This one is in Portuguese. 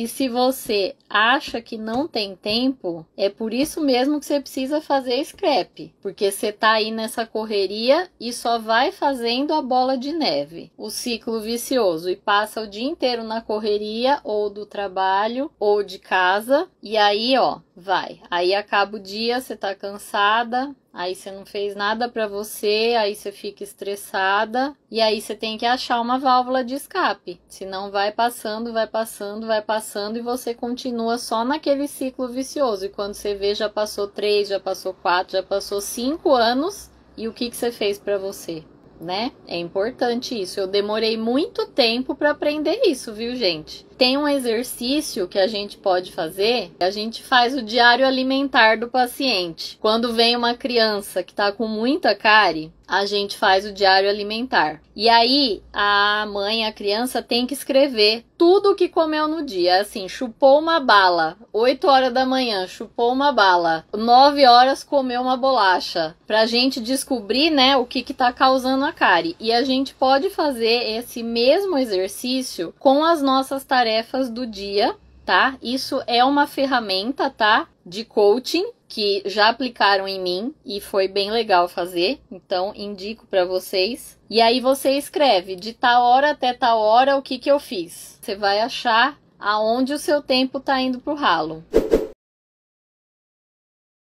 E se você acha que não tem tempo, é por isso mesmo que você precisa fazer scrap, porque você tá aí nessa correria e só vai fazendo a bola de neve, o ciclo vicioso, e passa o dia inteiro na correria ou do trabalho ou de casa, e aí, ó, Vai. Aí acaba o dia, você tá cansada, aí você não fez nada para você, aí você fica estressada e aí você tem que achar uma válvula de escape. Senão vai passando, vai passando, vai passando e você continua só naquele ciclo vicioso. E quando você vê, já passou três, já passou quatro, já passou cinco anos e o que, que você fez para você? Né? É importante isso. Eu demorei muito tempo para aprender isso, viu, gente? tem um exercício que a gente pode fazer, a gente faz o diário alimentar do paciente. Quando vem uma criança que está com muita cárie, a gente faz o diário alimentar. E aí a mãe, a criança tem que escrever tudo o que comeu no dia. É assim, chupou uma bala, 8 horas da manhã, chupou uma bala, 9 horas comeu uma bolacha. Para a gente descobrir, né, o que que tá causando a cárie. E a gente pode fazer esse mesmo exercício com as nossas tarefas tarefas do dia, tá? Isso é uma ferramenta, tá? De coaching que já aplicaram em mim e foi bem legal fazer, então indico para vocês. E aí você escreve de tal hora até tal hora o que que eu fiz. Você vai achar aonde o seu tempo tá indo pro ralo.